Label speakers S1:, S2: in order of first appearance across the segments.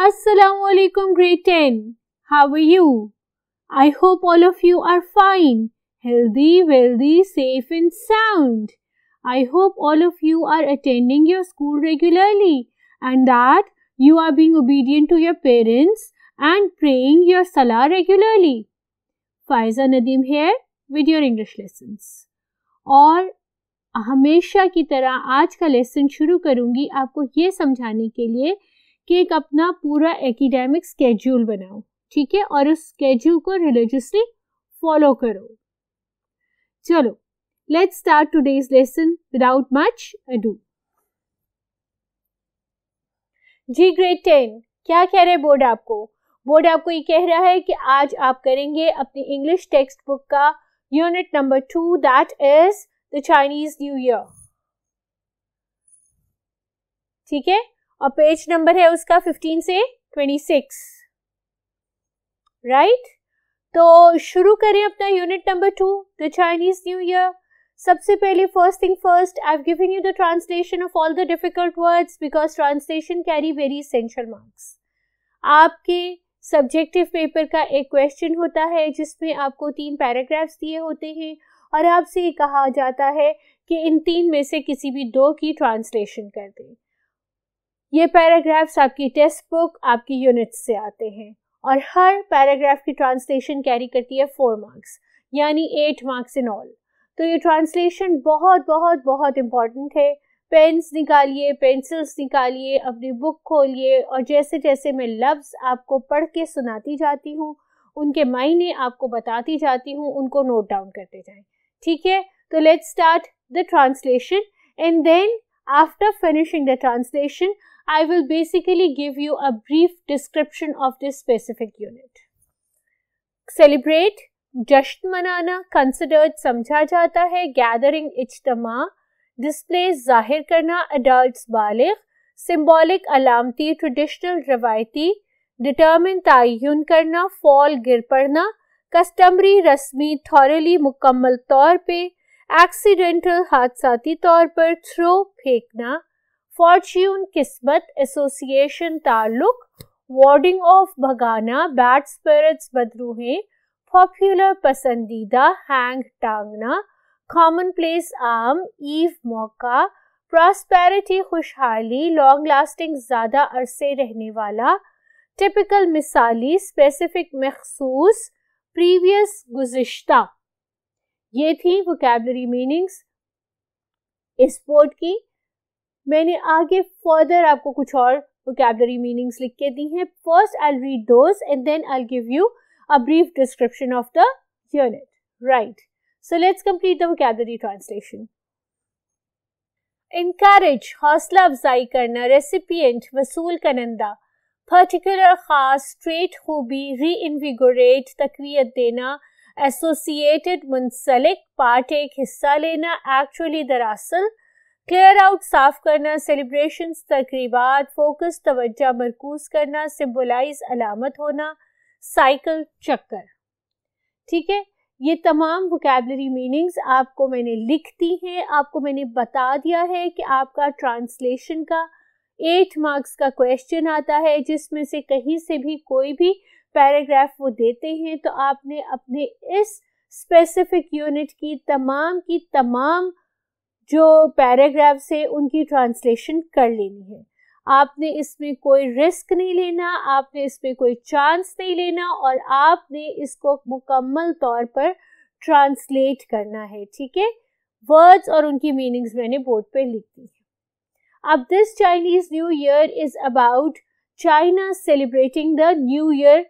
S1: Assalamu alaikum grade 10. How are you? I hope all of you are fine, healthy, wealthy, safe and sound. I hope all of you are attending your school regularly and that you are being obedient to your parents and praying your salah regularly. Faiza Nadeem here with your English lesson और हमेशा की तरह आज का lesson शुरू करूंगी आपको ये समझाने के लिए कि एक अपना पूरा एकेडमिक स्केड्यूल बनाओ ठीक है और उस स्केड्यूल को रिलीजियसली फॉलो करो चलो let's start today's lesson without much ado जी ग्रेट टेन क्या कह रहे बोर्ड आपको बोर्ड आपको ये कह रहा है कि आज आप करेंगे अपनी इंग्लिश टेक्स्ट बुक का unit number two that is the Chinese New Year ठीक है और पेज नंबर है उसका 15 से 26 राइट तो शुरू करें अपना unit number two the Chinese New Year सबसे पहले first thing first I giving you the translation of all the difficult words because translation carry very essential marks आपके सब्जेक्टिव पेपर का एक क्वेश्चन होता है जिसमें आपको तीन पैराग्राफ्स दिए होते हैं और आपसे ये कहा जाता है कि इन तीन में से किसी भी दो की ट्रांसलेशन कर दें ये पैराग्राफ्स आपकी टेक्स्ट बुक आपकी यूनिट्स से आते हैं और हर पैराग्राफ की ट्रांसलेशन कैरी करती है फोर मार्क्स यानी एट मार्क्स इन ऑल तो ये ट्रांसलेशन बहुत बहुत बहुत इम्पॉर्टेंट है पेन्स निकालिए पेंसिल्स निकालिए अपनी बुक खोलिए और जैसे जैसे मैं लफ्ज़ आपको पढ़ के सुनाती जाती हूँ उनके मायने आपको बताती जाती हूँ उनको नोट डाउन करते जाएं ठीक है तो let's start the translation and then after finishing the translation I will basically give you a brief description of this specific unit celebrate जश्न मनाना कंसिडर्ड समझा जाता है गैदरिंग इजतमा डिस्प्ले जाहिर करना अडल्ट बालिग सिम्बॉलिक अलामती ट्रेडिशनल रवायती डिटर्मिन तयन करना फॉल गिर पड़ना कस्टमरी रस्मी थॉरली मुकम्मल तौर पर एक्सीडेंटल हादसाती तौर पर थ्रो फेंकना फॉर्च्यून किस्मत एसोसिएशन ताल्लुक वार्डिंग ऑफ भगाना बैड स्पिरिट्स बदरूहें पॉपुलर पसंदीदा हैंग टांगना commonplace आम ईव मौका प्रॉस्पेरिटी खुशहाली लॉन्ग लास्टिंग ज़्यादा अरसे रहने वाला टिपिकल मिसाली स्पेसिफिक मखसूस प्रीवियस गुज्ता ये थी वोकेबलरी मीनिंग्स इस पोर्ट की मैंने आगे फर्दर आपको कुछ और वोकेबलरी मीनिंग्स लिख के दी हैं first I read those and then I give you a brief description of the unit right So let's complete the vocabulary translation. Encourage, hausla afzai karna, recipient, vasool kananda, particular khas, trait hobby, reinvigorate, takviyat dena, associated, munsalik, partake, hissa lena, actually darasal, clear out, saaf karna, celebrations, takribat, focus, तवज्जा markoos karna, symbolize, alamat hona, cycle, chakkar. ठीक है ये तमाम vocabulary meanings आपको मैंने लिख दी हैं आपको मैंने बता दिया है कि आपका ट्रांसलेशन का एट मार्क्स का क्वेश्चन आता है जिसमें से कहीं से भी कोई भी पैराग्राफ वो देते हैं तो आपने अपने इस स्पेसिफिक यूनिट की तमाम की तमाम जो पैराग्राफ्स हैं उनकी ट्रांसलेशन कर लेनी है आपने इसमें कोई रिस्क नहीं लेना आपने इसमें कोई चांस नहीं लेना और आपने इसको मुकम्मल तौर पर ट्रांसलेट करना है ठीक है वर्ड्स और उनकी मीनिंग्स मैंने बोर्ड पे लिख दी है अब this Chinese New Year is about China celebrating the new year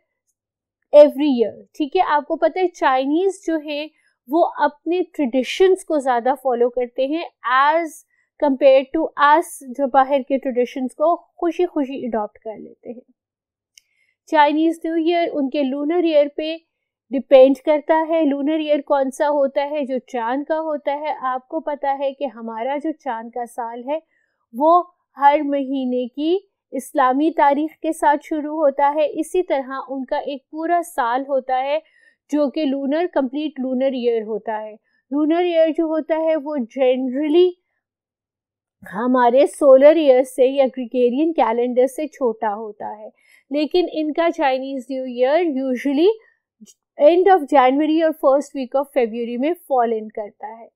S1: every year ठीक है आपको पता है चाइनीज जो है वो अपने ट्रेडिशंस को ज़्यादा फॉलो करते हैं एज कंपेयर टू अस जो बाहर के ट्रेडिशंस को खुशी खुशी अडॉप्ट कर लेते हैं चाइनीज़ न्यू ईयर उनके लूनर ईयर पे डिपेंड करता है लूनर ईयर कौन सा होता है जो चांद का होता है आपको पता है कि हमारा जो चांद का साल है वो हर महीने की इस्लामी तारीख के साथ शुरू होता है इसी तरह उनका एक पूरा साल होता है जो कि लूनर कंप्लीट लूनर ईयर होता है लूनर ईयर जो होता है वो जनरली हमारे सोलर ईयर से या ग्रिगेरियन कैलेंडर से छोटा होता है लेकिन इनका Chinese New Year usually end of जनवरी और फर्स्ट वीक ऑफ फेबर में फॉल इन करता है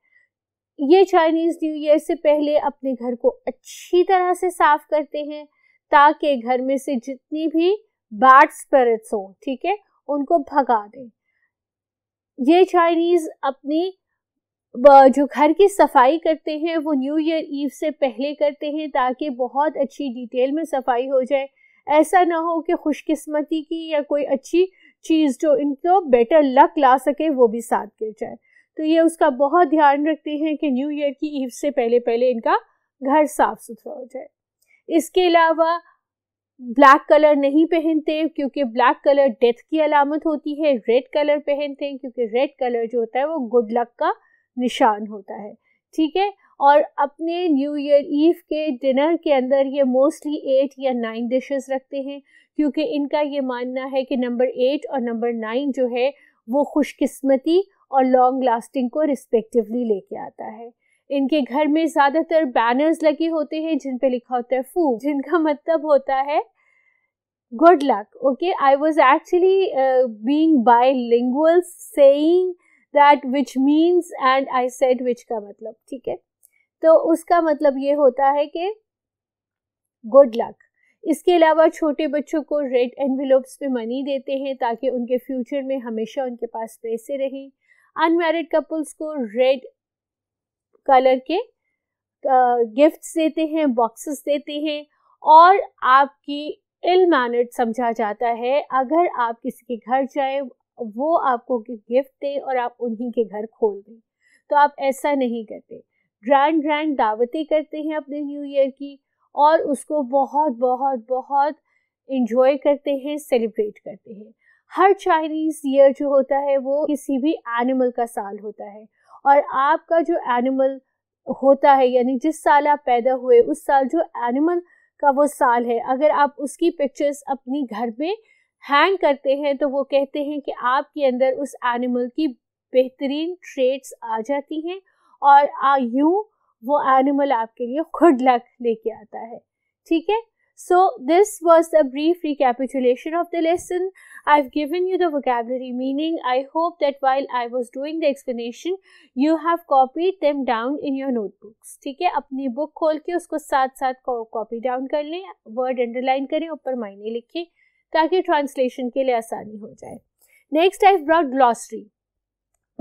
S1: ये चाइनीज़ न्यू ईयर से पहले अपने घर को अच्छी तरह से साफ करते हैं ताकि घर में से जितनी भी बैड स्पिरिट्स हो ठीक है उनको भगा दें ये चाइनीज़ अपनी जो घर की सफाई करते हैं वो न्यू ईयर ईव से पहले करते हैं ताकि बहुत अच्छी डिटेल में सफाई हो जाए ऐसा ना हो कि खुशकिस्मती की या कोई अच्छी चीज़ जो इनको बेटर लक ला सके वो भी साथ गिर जाए तो ये उसका बहुत ध्यान रखते हैं कि न्यू ईयर की ईव से पहले पहले इनका घर साफ सुथरा हो जाए इसके अलावा ब्लैक कलर नहीं पहनते क्योंकि ब्लैक कलर डेथ की अलामत होती है रेड कलर पहनते हैं क्योंकि रेड कलर जो होता है वो गुड लक का निशान होता है ठीक है और अपने न्यू ईयर ईव के डिनर के अंदर ये मोस्टली एट या नाइन डिशेस रखते हैं क्योंकि इनका ये मानना है कि नंबर एट और नंबर नाइन जो है वो खुशकिस्मती और लॉन्ग लास्टिंग को रिस्पेक्टिवली लेके आता है इनके घर में ज़्यादातर बैनर्स लगे होते हैं जिन पे लिखा होता है फू जिनका मतलब होता है good luck okay I was actually being bilingual saying that which means and I said which का मतलब ठीक है तो उसका मतलब ये होता है कि गुड लक इसके अलावा छोटे बच्चों को रेड एनविलोप्स पे मनी देते हैं ताकि उनके फ्यूचर में हमेशा उनके पास पैसे रहें अनमेरिड कपल्स को रेड कलर के गिफ्ट्स देते हैं बॉक्सेस देते हैं और आपकी इल मैनर्ड समझा जाता है अगर आप किसी के घर जाए वो आपको गिफ्ट दें और आप उन्हीं के घर खोल दें तो आप ऐसा नहीं करते ग्रैंड ग्रैंड दावतें करते हैं अपने न्यू ईयर की और उसको बहुत बहुत बहुत इंजॉय करते हैं सेलिब्रेट करते हैं हर चाइनीज़ ईयर जो होता है वो किसी भी एनिमल का साल होता है और आपका जो एनिमल होता है यानी जिस साल आप पैदा हुए उस साल जो एनिमल का वो साल है अगर आप उसकी पिक्चर्स अपनी घर में हैंग करते हैं तो वो कहते हैं कि आपके अंदर उस एनिमल की बेहतरीन ट्रेट्स आ जाती हैं और आ यूँ वो एनिमल आपके लिए खुद लक लेके आता है ठीक है so this was the brief recapitulation of the lesson I have given you the vocabulary meaning I hope that while I was doing the explanation you have copy them down in your notebooks ठीक है अपनी book खोल के उसको साथ साथ copy down कर लें वर्ड अंडरलाइन करें ऊपर मायने लिखें ताकि ट्रांसलेशन के लिए आसानी हो जाए next I brought glossary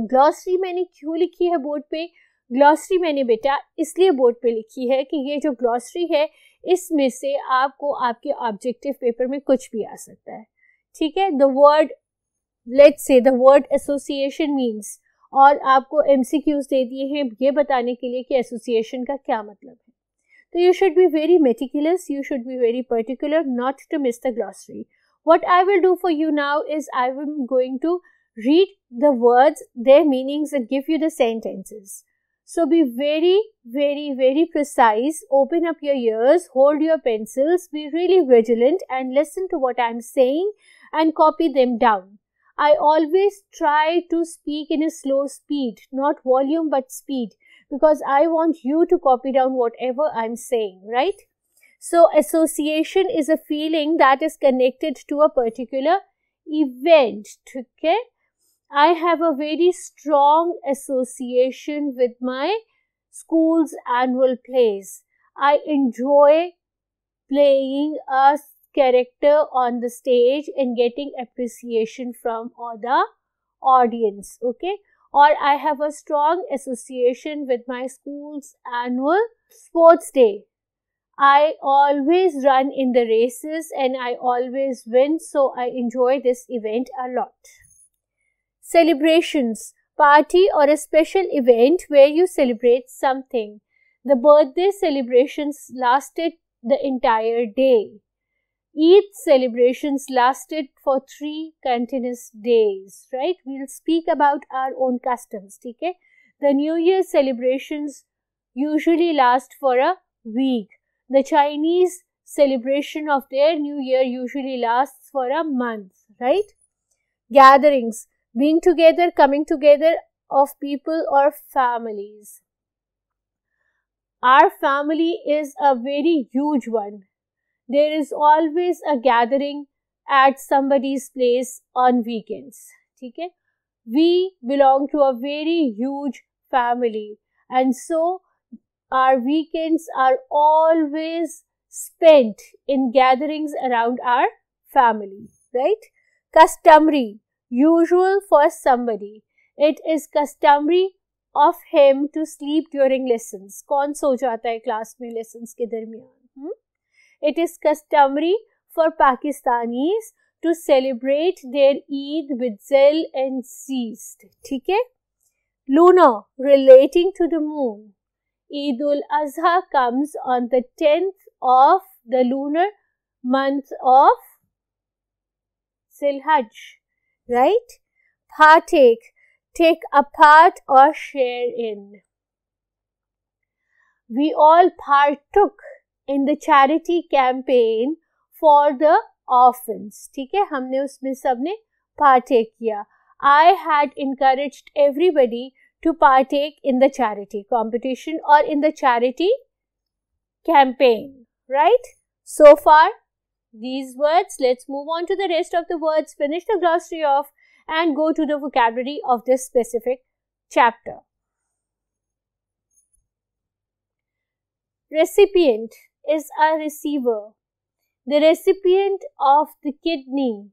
S1: glossary मैंने क्यों लिखी है बोर्ड पे ग्लॉसरी मैंने बेटा इसलिए बोर्ड पे लिखी है कि ये जो ग्लॉसरी है इसमें से आपको आपके ऑब्जेक्टिव पेपर में कुछ भी आ सकता है ठीक है the word let's see the word association means और आपको एम दे दिए हैं ये बताने के लिए कि एसोसिएशन का क्या मतलब है तो you should be very meticulous you should be very particular not to miss the glossary What I will do for you now is I am going to read the words, their meanings and give you the sentences. So be very, very, very precise. Open up your ears, hold your pencils, be really vigilant and listen to what I'm saying and copy them down. I always try to speak in a slow speed, not volume but speed, because I want you to copy down whatever I'm saying, right? So association is a feeling that is connected to a particular event. Okay. I have a very strong association with my school's annual plays. I enjoy playing a character on the stage and getting appreciation from the audience. Okay. Or I have a strong association with my school's annual sports day. I always run in the races and I always win, so I enjoy this event a lot. Celebrations party or a special event where you celebrate something. The birthday celebrations lasted the entire day. Eid celebrations lasted for three continuous days, right? We'll speak about our own customs, okay? The New Year celebrations usually last for a week. The Chinese celebration of their new year usually lasts for a month, right? Gatherings, being together, coming together of people or families. Our family is a very huge one. There is always a gathering at somebody's place on weekends. Okay? We belong to a very huge family, and so our weekends are always spent in gatherings around our family, right? Customary, usual for somebody. It is customary of him to sleep during lessons. कौन सो जाता है class में lessons के दरमियान? Hmm? It is customary for Pakistanis to celebrate their Eid with zeal and zest. ठीक है? Lunar, relating to the moon. Eid ul Azha comes on the 10th of the lunar month of Silhaj, right? Partake, take a part or share in. We all partook in the charity campaign for the orphans. ठीक है हमने उसमें सबने partake किया. I had encouraged everybody to partake in the charity competition or in the charity campaign, right? So far, these words, let's move on to the rest of the words, finish the glossary off and go to the vocabulary of this specific chapter. Recipient is a receiver. The recipient of the kidney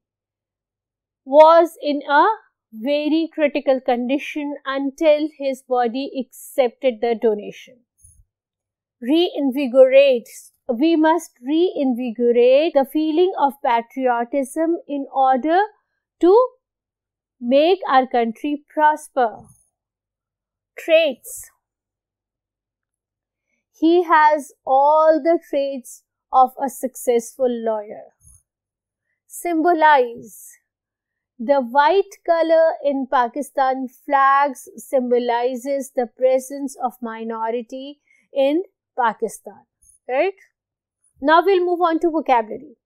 S1: was in a very critical condition until his body accepted the donation. Reinvigorate. We must reinvigorate the feeling of patriotism in order to make our country prosper. Traits. He has all the traits of a successful lawyer. Symbolize The white color in Pakistan flags symbolizes the presence of minority in Pakistan, right? Now we'll move on to vocabulary.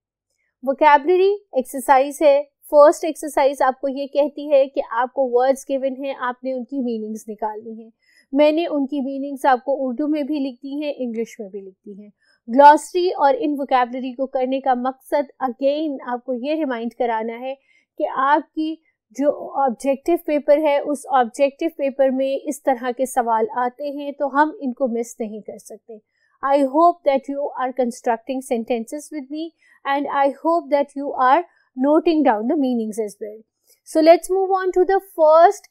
S1: Vocabulary exercise है First exercise आपको ये कहती है कि आपको words given हैं आपने उनकी meanings निकालनी है मैंने उनकी meanings आपको उर्दू में भी लिख दी हैं इंग्लिश में भी लिख दी हैं ग्लॉसरी और इन वोकेबलरी को करने का मकसद अगेन आपको ये रिमाइंड कराना है कि आपकी जो ऑब्जेक्टिव पेपर है उस ऑब्जेक्टिव पेपर में इस तरह के सवाल आते हैं तो हम इनको मिस नहीं कर सकते I hope that you are constructing sentences with me and I hope that you are noting down the meanings as well so let's move on to the first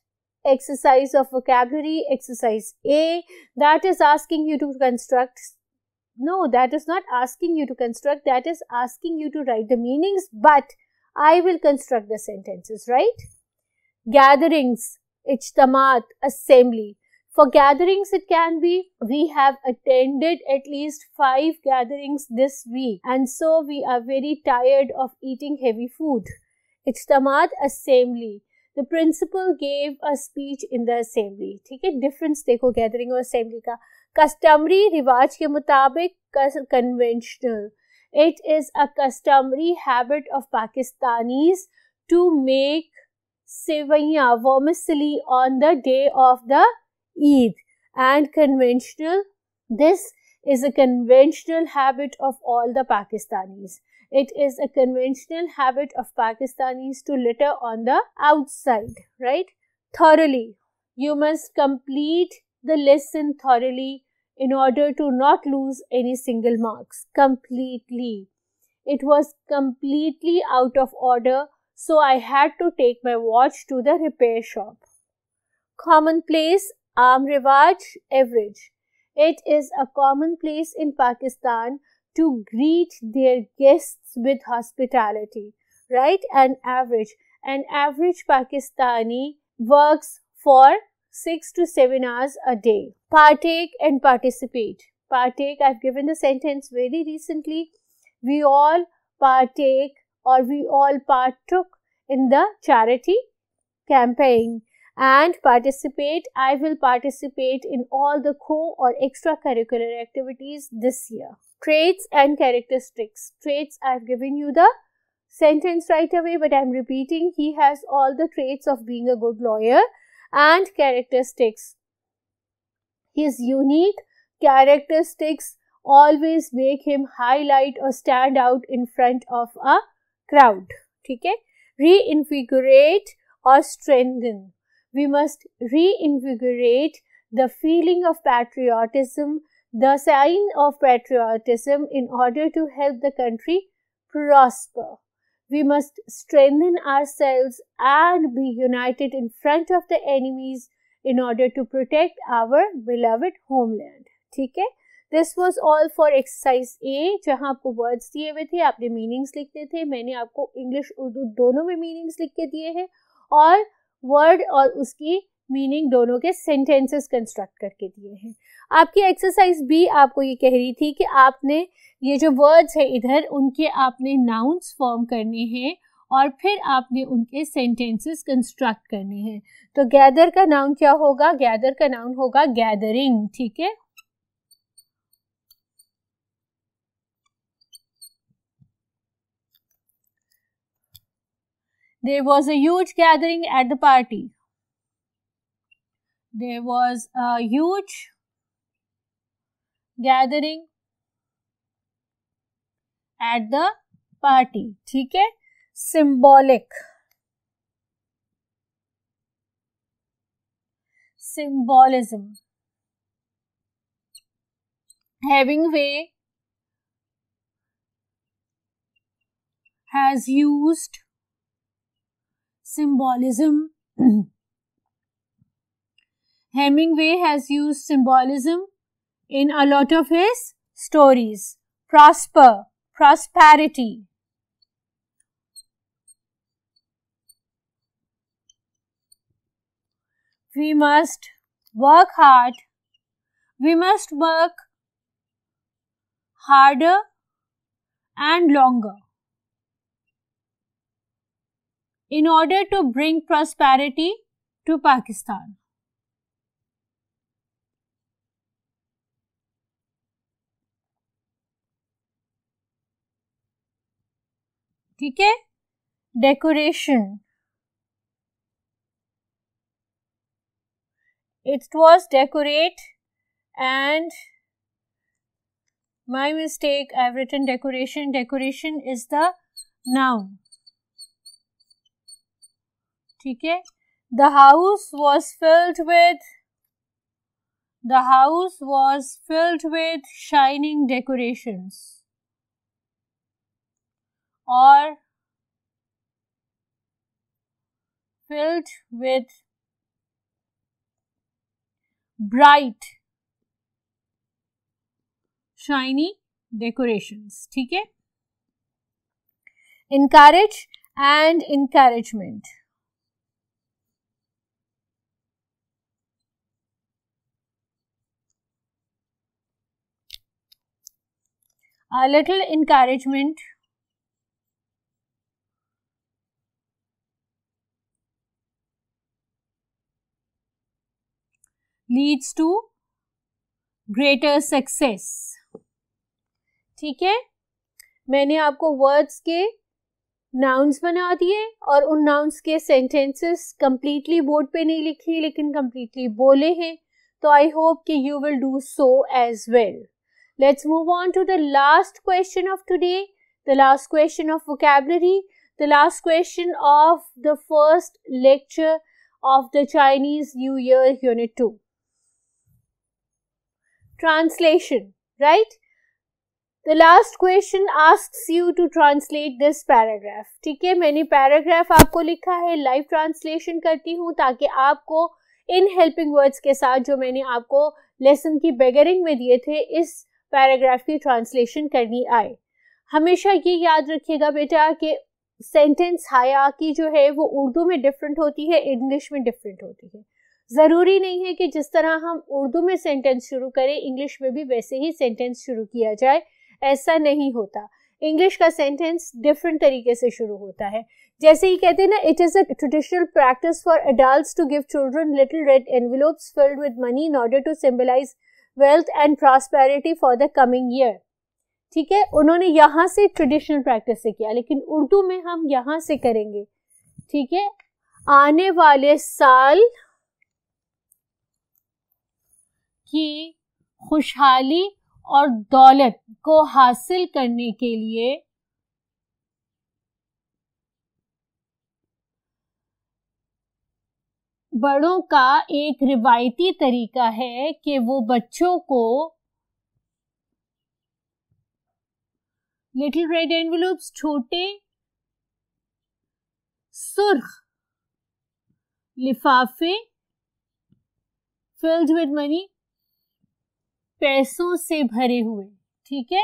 S1: exercise of vocabulary exercise A that is asking you to construct no that is not asking you to construct that is asking you to write the meanings but I will construct the sentences, right? Gatherings, ijtamat, assembly. For gatherings, it can be we have attended at least five gatherings this week and so we are very tired of eating heavy food. Ijtamat assembly. The principal gave a speech in the assembly. ठीक है difference देखो gathering और assembly का customary रिवाज के मुताबिक conventional it is a customary habit of Pakistanis to make sevaiya vermicelli on the day of the Eid and conventional. This is a conventional habit of all the Pakistanis. It is a conventional habit of Pakistanis to litter on the outside, right? Thoroughly. You must complete the lesson thoroughly in order to not lose any single marks completely. It was completely out of order, so I had to take my watch to the repair shop. Commonplace Amrivaj average. It is a commonplace in Pakistan to greet their guests with hospitality, right? An average. An average Pakistani works for six to seven hours a day partake and participate. Partake, I've given the sentence very recently. We all partake or we all partook in the charity campaign and participate. I will participate in all the co or extracurricular activities this year. Traits and characteristics. Traits, I've given you the sentence right away, but I'm repeating he has all the traits of being a good lawyer and characteristics. His unique characteristics always make him highlight or stand out in front of a crowd. Okay, Reinvigorate or strengthen. We must reinvigorate the feeling of patriotism, the sign of patriotism in order to help the country prosper. We must strengthen ourselves and be united in front of the enemies in order to protect our beloved homeland. ठीक है this was all for exercise a जहाँ आपको words दिए हुए थे आपने meanings लिखते थे मैंने आपको इंग्लिश उर्दू दोनों में मीनिंग्स लिख के दिए हैं और वर्ड और उसकी मीनिंग दोनों के सेंटेंसेस कंस्ट्रक्ट करके दिए हैं आपकी एक्सरसाइज बी आपको ये कह रही थी कि आपने ये जो वर्ड्स हैं इधर उनके आपने नाउन्स फॉर्म करने हैं और फिर आपने उनके सेंटेंसेस कंस्ट्रक्ट करने हैं तो गैदर का नाउन क्या होगा गैदर का नाउन होगा गैदरिंग ठीक है there was a huge gathering at the party there was a huge gathering at the party ठीक है symbolic. Symbolism having way has used symbolism. Hemingway has used symbolism in a lot of his stories. Prosper, prosperity, we must work hard, we must work harder and longer in order to bring prosperity to Pakistan. ठीक है It was decorate and my mistake, I have written decoration. Decoration is the noun. Okay. The house was filled with the house was filled with shining decorations or filled with bright shiny decorations theek hai encourage and encouragement a little encouragement leads to greater success ठीक है मैंने आपको words के nouns बना दिए और उन nouns के सेंटेंसेस कंप्लीटली बोर्ड पे नहीं लिखे लेकिन कंप्लीटली बोले हैं तो आई होप कि you will do so as well let's move on to the last question of today the last question of vocabulary the last question of the first lecture of the Chinese New Year unit two translation, right? The last question asks you to translate this paragraph. ठीक है मैंने paragraph आपको लिखा है live translation करती हूँ ताकि आपको इन helping words के साथ जो मैंने आपको lesson की beginning में दिए थे इस paragraph की translation करनी आए हमेशा ये याद रखिएगा बेटा कि सेंटेंस हायाकी जो है वो उर्दू में डिफरेंट होती है इंग्लिश में डिफरेंट होती है ज़रूरी नहीं है कि जिस तरह हम उर्दू में सेंटेंस शुरू करें इंग्लिश में भी वैसे ही सेंटेंस शुरू किया जाए ऐसा नहीं होता इंग्लिश का सेंटेंस डिफरेंट तरीके से शुरू होता है जैसे ही कहते हैं ना it is a traditional practice for adult to give children little red envelopes filled with money in order to symbolise wealth and prosperity for the coming year ठीक है उन्होंने यहाँ से ट्रेडिशनल प्रैक्टिस से किया लेकिन उर्दू में हम यहाँ से करेंगे ठीक है आने वाले साल की खुशहाली और दौलत को हासिल करने के लिए बड़ों का एक रिवायती तरीका है कि वो बच्चों को लिटिल रेड एनवलप्स छोटे सुर्ख लिफाफे फिल्ड विद मनी पैसों से भरे हुए ठीक है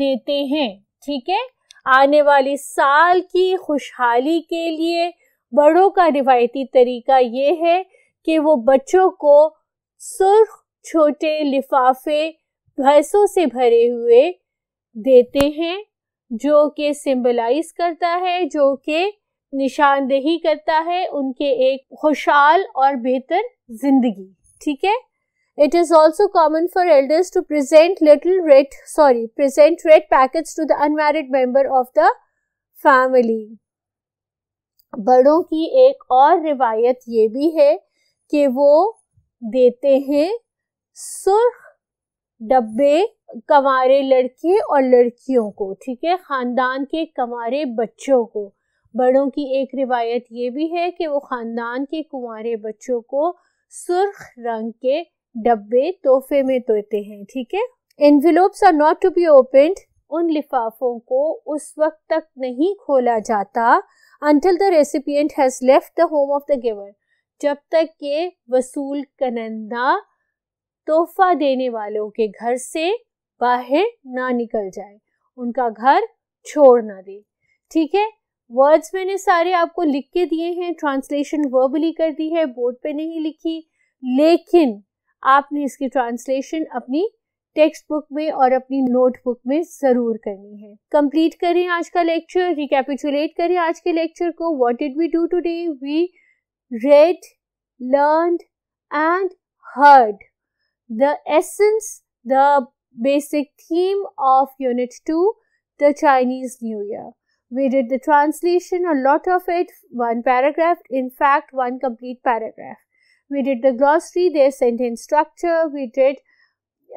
S1: देते हैं ठीक है आने वाले साल की खुशहाली के लिए बड़ों का रिवायती तरीका ये है कि वो बच्चों को सुर्ख छोटे लिफाफे भैंसों से भरे हुए देते हैं जो कि सिंबलाइज करता है जो कि निशानदेही करता है उनके एक खुशहाल और बेहतर जिंदगी ठीक है it is also common for elders to present little red sorry present red packet to the unmarried member of the family बड़ों की एक और रिवायत ये भी है कि वो देते हैं सुर्ख डब्बे कमारे लड़के और लड़कियों को ठीक है खानदान के कमारे बच्चों को बड़ों की एक रिवायत ये भी है कि वो ख़ानदान के कुंवारे बच्चों को सुर्ख रंग के डब्बे तोहफे में तोते हैं ठीक है envelopes are not to be opened उन लिफाफों को उस वक्त तक नहीं खोला जाता until the recipient has left the home of the giver जब तक के वसूल कनंदा तोहफा देने वालों के घर से बाहर ना निकल जाए उनका घर छोड़ ना दे ठीक है वर्ड्स मैंने सारे आपको लिख के दिए हैं ट्रांसलेशन वर्बली कर दी है बोर्ड पे नहीं लिखी लेकिन आपने इसकी ट्रांसलेशन अपनी टेक्स्ट बुक में और अपनी नोटबुक में ज़रूर करनी है कंप्लीट करें आज का लेक्चर रिकेपिचुलेट करें आज के लेक्चर को what did we do today we read learn and heard the essence the basic theme of unit two the Chinese New Year We did the translation, a lot of it, one paragraph, in fact, one complete paragraph. We did the glossary, their sentence structure, we did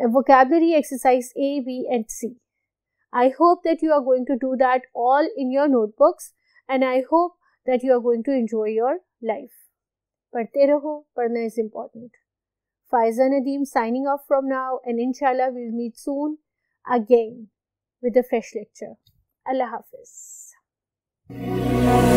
S1: vocabulary exercise A, B, and C. I hope that you are going to do that all in your notebooks and I hope that you are going to enjoy your life. Padhte raho, padhna is important. Faiza Nadeem signing off from now and inshallah we'll meet soon again with a fresh lecture. Allah Hafiz. Música